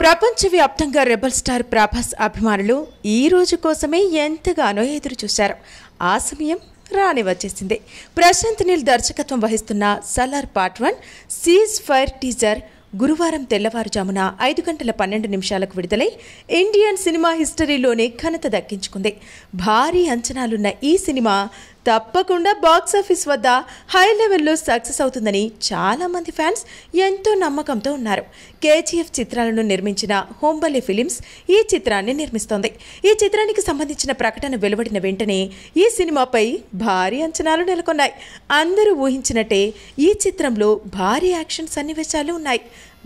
ప్రపంచవ్యాప్తంగా rebel star Prabhas అభిమానులు ఈ రోజు కోసమే ఎంతగానో చూశారు ఆ సమయం రాని వచ్చేసింది ప్రశాంత్ నీల్ దర్శకత్వం వహిస్తున్న Salaar part one ceasefire teaser గురువారం తెల్లవారుజామున ఐదు గంటల పన్నెండు నిమిషాలకు విడుదలై ఇండియన్ సినిమా హిస్టరీలోనే ఘనత దక్కించుకుంది భారీ అంచనాలున్న ఈ సినిమా తప్పకుండా బాక్స్ ఆఫీస్ వద్ద హై లెవెల్లో సక్సెస్ అవుతుందని చాలామంది ఫ్యాన్స్ ఎంతో నమ్మకంతో ఉన్నారు కేజీఎఫ్ చిత్రాలను నిర్మించిన హోంబలి ఫిలిమ్స్ ఈ చిత్రాన్ని నిర్మిస్తోంది ఈ చిత్రానికి సంబంధించిన ప్రకటన వెలువడిన వెంటనే ఈ సినిమాపై భారీ అంచనాలు నెలకొన్నాయి అందరూ ఊహించినట్టే ఈ చిత్రంలో భారీ యాక్షన్ సన్నివేశాలు ఉన్నాయి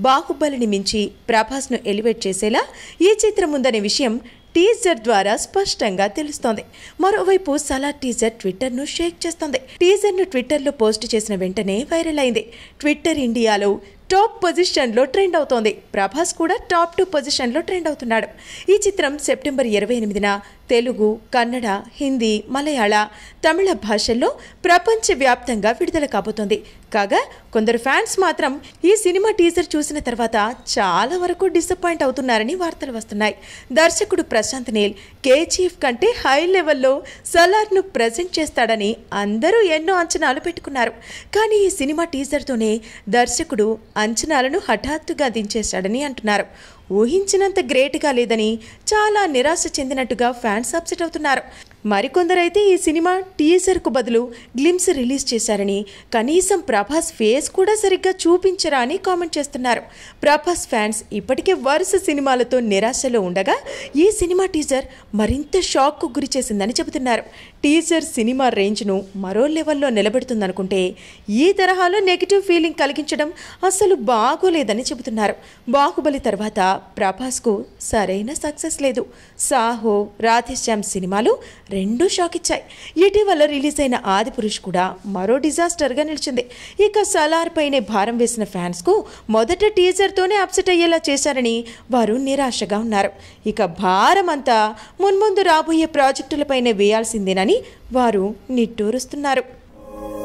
బాహుబలిని మించి ప్రభాస్ను ఎలివేట్ చేసేలా ఈ చిత్రం ఉందనే విషయం టీజర్ ద్వారా స్పష్టంగా తెలుస్తోంది మరోవైపు సలా టీజర్ ట్విట్టర్ను షేక్ చేస్తోంది టీజర్ను ట్విట్టర్లో పోస్ట్ చేసిన వెంటనే వైరల్ అయింది ట్విట్టర్ ఇండియాలో టాప్ పొజిషన్లో ట్రెండ్ అవుతోంది ప్రభాస్ కూడా టాప్ టూ పొజిషన్లో ట్రెండ్ అవుతున్నాడు ఈ చిత్రం సెప్టెంబర్ ఇరవై ఎనిమిదిన తెలుగు కన్నడ హిందీ మలయాళ తమిళ భాషల్లో ప్రపంచవ్యాప్తంగా విడుదల కాబోతోంది కాగా కొందరు ఫ్యాన్స్ మాత్రం ఈ సినిమా టీజర్ చూసిన తర్వాత చాలా వరకు డిసప్పాయింట్ అవుతున్నారని వార్తలు వస్తున్నాయి దర్శకుడు ప్రశాంత్ నీల్ కేజీఎఫ్ కంటే హై లెవెల్లో సలార్ను ప్రజెంట్ చేస్తాడని అందరూ ఎన్నో అంచనాలు పెట్టుకున్నారు కానీ ఈ సినిమా టీజర్తోనే దర్శకుడు అంచనాలను హఠాత్తుగా దించేశాడని అంటున్నారు ఊహించినంత గ్రేట్గా లేదని చాలా నిరాశ చెందినట్టుగా ఫ్యాన్స్ అప్సెట్ అవుతున్నారు మరికొందరైతే ఈ సినిమా టీజర్కు బదులు గ్లిమ్స్ రిలీజ్ చేశారని కనీసం ప్రభాస్ ఫేస్ కూడా సరిగ్గా చూపించరా అని కామెంట్ చేస్తున్నారు ప్రభాస్ ఫ్యాన్స్ ఇప్పటికే వరుస సినిమాలతో నిరాశలో ఉండగా ఈ సినిమా టీజర్ మరింత షాక్కు గురి చేసిందని చెబుతున్నారు టీజర్ సినిమా రేంజ్ను మరో లెవెల్లో నిలబెడుతుందనుకుంటే ఈ తరహాలో నెగిటివ్ ఫీలింగ్ కలిగించడం అసలు బాగోలేదని చెబుతున్నారు బాహుబలి తర్వాత ప్రభాస్కు సరైన సక్సెస్ లేదు సాహో రాధేశ్యామ్ సినిమాలు రెండూ షాక్ ఇచ్చాయి ఇటీవల రిలీజ్ అయిన ఆది పురుష్ కూడా మరో డిజాస్టర్గా నిలిచింది ఇక సలార్ పైనే భారం వేసిన ఫ్యాన్స్కు మొదట టీజర్తోనే అప్సెట్ అయ్యేలా చేశారని వారు నిరాశగా ఉన్నారు ఇక భారం అంతా మున్ముందు రాబోయే ప్రాజెక్టులపైనే వేయాల్సిందేనని వారు నిట్టూరుస్తున్నారు